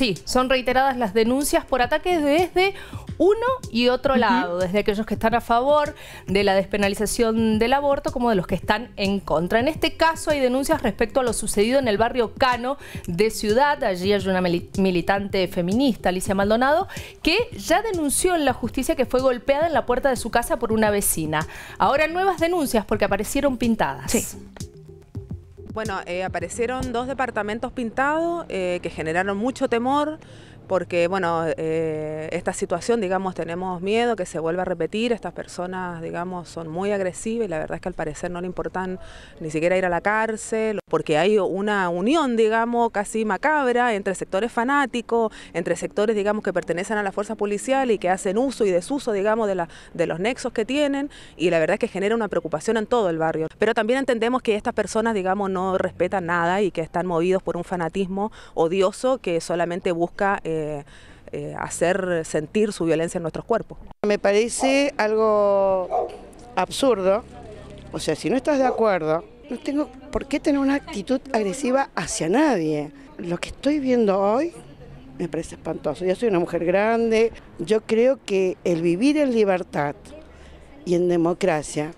Sí, son reiteradas las denuncias por ataques desde uno y otro lado, desde aquellos que están a favor de la despenalización del aborto como de los que están en contra. En este caso hay denuncias respecto a lo sucedido en el barrio Cano de Ciudad, allí hay una militante feminista, Alicia Maldonado, que ya denunció en la justicia que fue golpeada en la puerta de su casa por una vecina. Ahora nuevas denuncias porque aparecieron pintadas. Bueno, eh, aparecieron dos departamentos pintados eh, que generaron mucho temor, porque bueno, eh, esta situación, digamos, tenemos miedo que se vuelva a repetir, estas personas, digamos, son muy agresivas y la verdad es que al parecer no le importan ni siquiera ir a la cárcel, porque hay una unión, digamos, casi macabra entre sectores fanáticos, entre sectores, digamos, que pertenecen a la fuerza policial y que hacen uso y desuso, digamos, de, de los nexos que tienen y la verdad es que genera una preocupación en todo el barrio. Pero también entendemos que estas personas, digamos, no respetan nada y que están movidos por un fanatismo odioso que solamente busca... Eh, eh, hacer sentir su violencia en nuestros cuerpos. Me parece algo absurdo, o sea, si no estás de acuerdo, no tengo por qué tener una actitud agresiva hacia nadie. Lo que estoy viendo hoy me parece espantoso. Yo soy una mujer grande, yo creo que el vivir en libertad y en democracia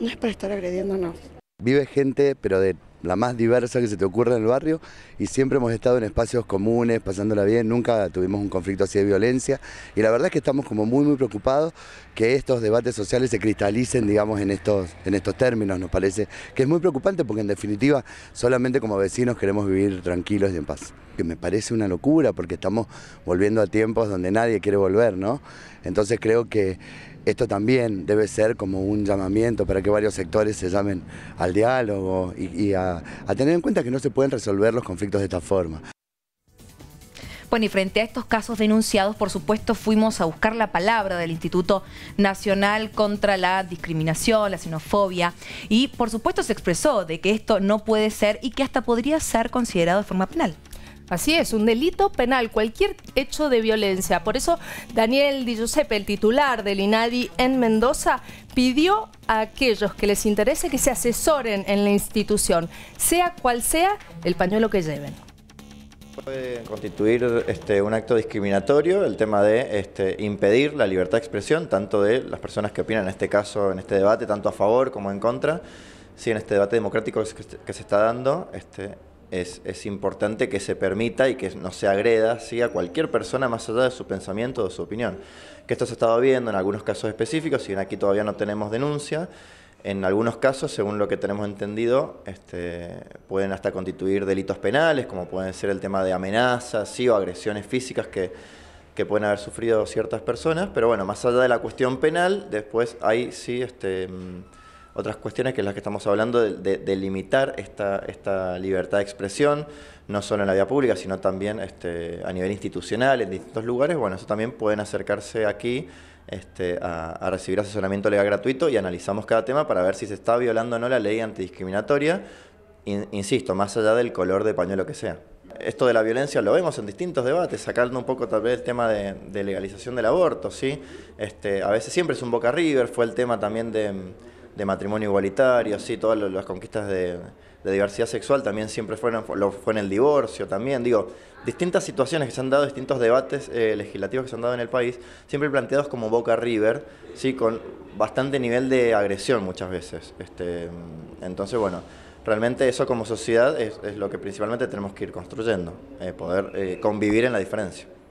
no es para estar agrediéndonos. Vive gente, pero de la más diversa que se te ocurra en el barrio y siempre hemos estado en espacios comunes, pasándola bien, nunca tuvimos un conflicto así de violencia y la verdad es que estamos como muy muy preocupados que estos debates sociales se cristalicen, digamos, en estos, en estos términos, nos parece que es muy preocupante porque en definitiva solamente como vecinos queremos vivir tranquilos y en paz. Que me parece una locura porque estamos volviendo a tiempos donde nadie quiere volver, ¿no? Entonces creo que esto también debe ser como un llamamiento para que varios sectores se llamen al diálogo y, a, a tener en cuenta que no se pueden resolver los conflictos de esta forma. Bueno, y frente a estos casos denunciados, por supuesto, fuimos a buscar la palabra del Instituto Nacional contra la Discriminación, la Xenofobia, y por supuesto se expresó de que esto no puede ser y que hasta podría ser considerado de forma penal. Así es, un delito penal, cualquier hecho de violencia. Por eso Daniel Di Giuseppe, el titular del INADI en Mendoza, pidió a aquellos que les interese que se asesoren en la institución, sea cual sea el pañuelo que lleven. Puede constituir este, un acto discriminatorio el tema de este, impedir la libertad de expresión, tanto de las personas que opinan en este caso, en este debate, tanto a favor como en contra, Si en este debate democrático que se está dando, este, es, es, importante que se permita y que no se agreda a cualquier persona más allá de su pensamiento o de su opinión. Que esto se ha estado viendo en algunos casos específicos, si aquí todavía no tenemos denuncia, en algunos casos, según lo que tenemos entendido, este, pueden hasta constituir delitos penales, como pueden ser el tema de amenazas ¿sí? o agresiones físicas que, que pueden haber sufrido ciertas personas, pero bueno, más allá de la cuestión penal, después hay sí este mm, otras cuestiones que es las que estamos hablando de, limitar esta, esta, libertad de expresión, no solo en la vía pública, sino también este, a nivel institucional, en distintos lugares. Bueno, eso también pueden acercarse aquí este, a, recibir asesoramiento legal gratuito y analizamos cada tema para ver si se está violando o no la ley antidiscriminatoria, insisto, más allá del color de pañuelo que sea. Esto de la violencia lo vemos en distintos debates, sacando un poco tal vez el tema de, legalización del aborto, ¿sí? Este, a veces siempre es un boca river, fue el tema también de de matrimonio igualitario, sí, todas las conquistas de, diversidad sexual también siempre fueron, lo, fue en el divorcio también, digo, distintas situaciones que se han dado, distintos debates eh, legislativos que se han dado en el país, siempre planteados como Boca River, sí, con bastante nivel de agresión muchas veces. Este, entonces, bueno, realmente eso como sociedad es, lo que principalmente tenemos que ir construyendo, eh, poder eh, convivir en la diferencia.